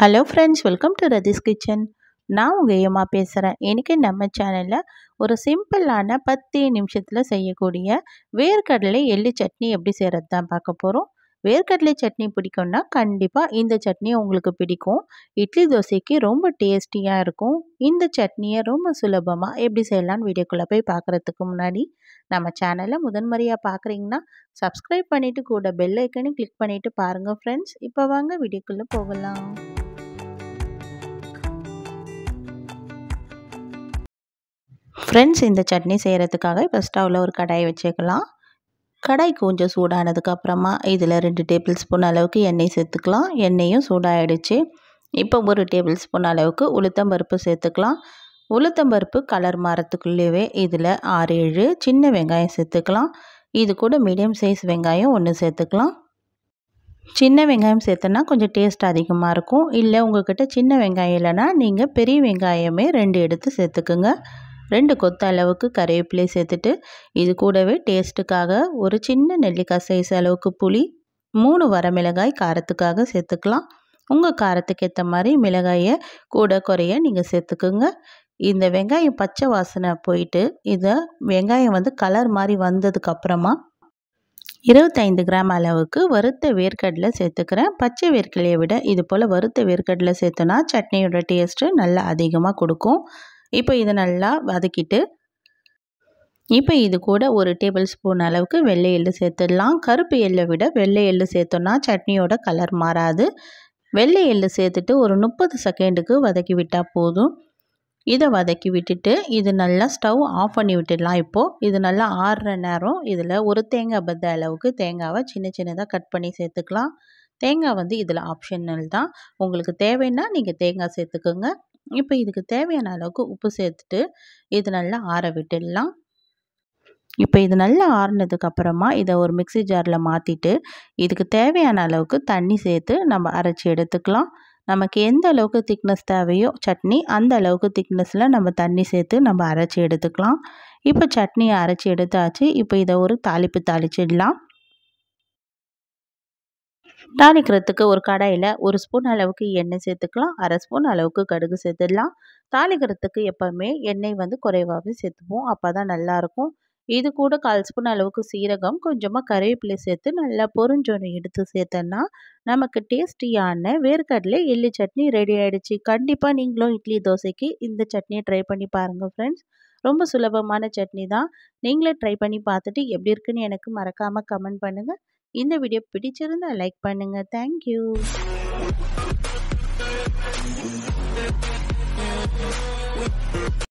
hello friends welcome to Rathi's kitchen நான் உங்கள் ஏமா பேசுகிறேன் இன்றைக்கி நம்ம சேனலில் ஒரு சிம்பிளான பத்து நிமிஷத்தில் செய்யக்கூடிய வேர்க்கடலை எள்ளு சட்னி எப்படி செய்கிறது தான் பார்க்க போகிறோம் வேர்க்கடலை சட்னி பிடிக்கும்னா கண்டிப்பாக இந்த சட்னி உங்களுக்கு பிடிக்கும் இட்லி தோசைக்கு ரொம்ப டேஸ்டியாக இருக்கும் இந்த சட்னியை ரொம்ப சுலபமாக எப்படி செய்யலான்னு வீடியோக்குள்ளே போய் பார்க்குறதுக்கு முன்னாடி நம்ம சேனலை முதன்முறையாக பார்க்குறீங்கன்னா சப்ஸ்கிரைப் பண்ணிவிட்டு கூட பெல்லைக்கனு கிளிக் பண்ணிவிட்டு பாருங்கள் ஃப்ரெண்ட்ஸ் இப்போ வாங்க வீடியோக்குள்ளே போகலாம் ஃப்ரெண்ட்ஸ் இந்த சட்னி செய்கிறதுக்காக இப்போ ஸ்டவ்வில் ஒரு கடாயை வச்சுக்கலாம் கடாய் கொஞ்சம் சூடானதுக்கப்புறமா இதில் ரெண்டு டேபிள் ஸ்பூன் அளவுக்கு எண்ணெய் சேர்த்துக்கலாம் எண்ணெயும் சூடாகிடுச்சு இப்போ ஒரு டேபிள் ஸ்பூன் அளவுக்கு உளுத்தம்பருப்பு சேர்த்துக்கலாம் உளுத்தம்பருப்பு கலர் மாறத்துக்குள்ளேவே இதில் ஆறு ஏழு சின்ன வெங்காயம் சேர்த்துக்கலாம் இது கூட மீடியம் சைஸ் வெங்காயம் ஒன்று சேர்த்துக்கலாம் சின்ன வெங்காயம் சேர்த்தனா கொஞ்சம் டேஸ்ட் அதிகமாக இருக்கும் இல்லை உங்கள்கிட்ட சின்ன வெங்காயம் இல்லைன்னா நீங்கள் பெரிய வெங்காயமே ரெண்டு எடுத்து சேர்த்துக்குங்க ரெண்டு கொத்து அளவுக்கு கருவேப்பிலை சேர்த்துட்டு இது கூடவே டேஸ்ட்டுக்காக ஒரு சின்ன நெல்லிக்காய் சைஸ் அளவுக்கு புளி மூணு வரமிளகாய் காரத்துக்காக சேர்த்துக்கலாம் உங்கள் காரத்துக்கு ஏற்ற மாதிரி மிளகாயை கூட குறைய நீங்கள் சேர்த்துக்குங்க இந்த வெங்காயம் பச்சை வாசனை போயிட்டு இதை வெங்காயம் வந்து கலர் மாதிரி வந்ததுக்கப்புறமா இருபத்தைந்து கிராம் அளவுக்கு வறுத்த வேர்க்கடலை சேர்த்துக்கிறேன் பச்சை வேர்க்கடலையை விட இது போல் வறுத்த வேர்க்கடலை சேர்த்தோன்னா சட்னியோட டேஸ்ட்டு நல்லா அதிகமாக கொடுக்கும் இப்போ இதை நல்லா வதக்கிட்டு இப்போ இது கூட ஒரு டேபிள் ஸ்பூன் அளவுக்கு வெள்ளை எள்ளு சேர்த்துடலாம் கருப்பு எள்ளை விட வெள்ளை எள்ளு சேர்த்தோன்னா சட்னியோட கலர் மாறாது வெள்ளை எள்ளு சேர்த்துட்டு ஒரு முப்பது செகண்டுக்கு வதக்கி விட்டால் போதும் இதை வதக்கி விட்டுட்டு இது நல்லா ஸ்டவ் ஆஃப் பண்ணி விட்டுடலாம் இப்போது இது நல்லா ஆறுற நேரம் இதில் ஒரு தேங்காய் பத்த அளவுக்கு தேங்காவை சின்ன சின்னதாக கட் பண்ணி சேர்த்துக்கலாம் தேங்காய் வந்து இதில் ஆப்ஷனல் தான் உங்களுக்கு தேவைன்னா நீங்கள் தேங்காய் சேர்த்துக்கோங்க இப்போ இதுக்கு தேவையான அளவுக்கு உப்பு சேர்த்துட்டு இது நல்லா ஆற விட்டுடலாம் இப்போ இது நல்லா ஆறினதுக்கப்புறமா அப்புறமா இதை ஒரு மிக்சி ஜாரில் மாற்றிட்டு இதுக்கு தேவையான அளவுக்கு தண்ணி சேர்த்து நம்ம அரைச்சி எடுத்துக்கலாம் நமக்கு எந்த அளவுக்கு திக்னஸ் தேவையோ சட்னி அந்த அளவுக்கு திக்னஸில் நம்ம தண்ணி சேர்த்து நம்ம அரைச்சி எடுத்துக்கலாம் இப்போ சட்னியை அரைச்சி எடுத்தாச்சு இப்போ இதை ஒரு தாளிப்பு தாளிச்சிடலாம் தாளிக்கிறதுக்கு ஒரு கடாயில் ஒரு ஸ்பூன் அளவுக்கு எண்ணெய் சேர்த்துக்கலாம் அரை ஸ்பூன் அளவுக்கு கடுகு சேர்த்துடலாம் தாளிக்கிறதுக்கு எப்போவுமே எண்ணெய் வந்து குறைவாகவே சேர்த்துப்போம் அப்போ தான் நல்லாயிருக்கும் இது கூட கால் ஸ்பூன் அளவுக்கு சீரகம் கொஞ்சமாக கருவேப்பிலை சேர்த்து நல்லா பொறிஞ்சொன்று எடுத்து சேர்த்தோன்னா நமக்கு டேஸ்டியான வேர்க்கடலை இட்லி சட்னி ரெடி ஆகிடுச்சு கண்டிப்பாக நீங்களும் இட்லி தோசைக்கு இந்த சட்னியை ட்ரை பண்ணி பாருங்கள் ஃப்ரெண்ட்ஸ் ரொம்ப சுலபமான சட்னி தான் நீங்களே ட்ரை பண்ணி பார்த்துட்டு எப்படி இருக்குன்னு எனக்கு மறக்காமல் கமெண்ட் பண்ணுங்கள் இந்த வீடியோ பிடிச்சிருந்தா லைக் பண்ணுங்கள் தேங்க்யூ